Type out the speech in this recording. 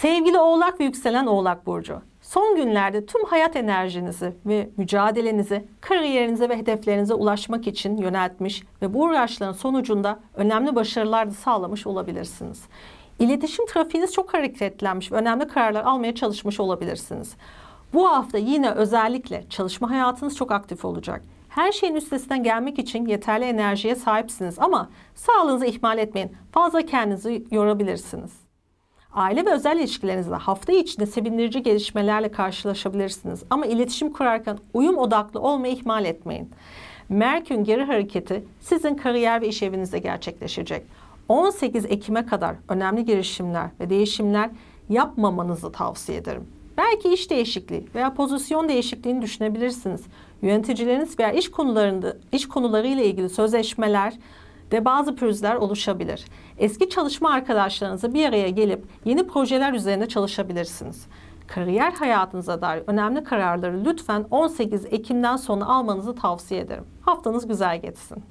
Sevgili Oğlak ve yükselen Oğlak burcu. Son günlerde tüm hayat enerjinizi ve mücadelenizi kariyerinize ve hedeflerinize ulaşmak için yöneltmiş ve bu uğraşların sonucunda önemli başarılar da sağlamış olabilirsiniz. İletişim trafiğiniz çok hareketlenmiş ve önemli kararlar almaya çalışmış olabilirsiniz. Bu hafta yine özellikle çalışma hayatınız çok aktif olacak. Her şeyin üstesinden gelmek için yeterli enerjiye sahipsiniz ama sağlığınızı ihmal etmeyin. Fazla kendinizi yorabilirsiniz. Aile ve özel ilişkilerinizde hafta içinde sevindirici gelişmelerle karşılaşabilirsiniz. Ama iletişim kurarken uyum odaklı olmayı ihmal etmeyin. Merkür'ün geri hareketi sizin kariyer ve iş evinizde gerçekleşecek. 18 Ekim'e kadar önemli girişimler ve değişimler yapmamanızı tavsiye ederim. Belki iş değişikliği veya pozisyon değişikliğini düşünebilirsiniz. Yöneticileriniz veya iş konularında iş konuları ile ilgili sözleşmeler de bazı pürüzler oluşabilir. Eski çalışma arkadaşlarınızı bir araya gelip yeni projeler üzerine çalışabilirsiniz. Kariyer hayatınıza dair önemli kararları lütfen 18 Ekim'den sonra almanızı tavsiye ederim. Haftanız güzel geçsin.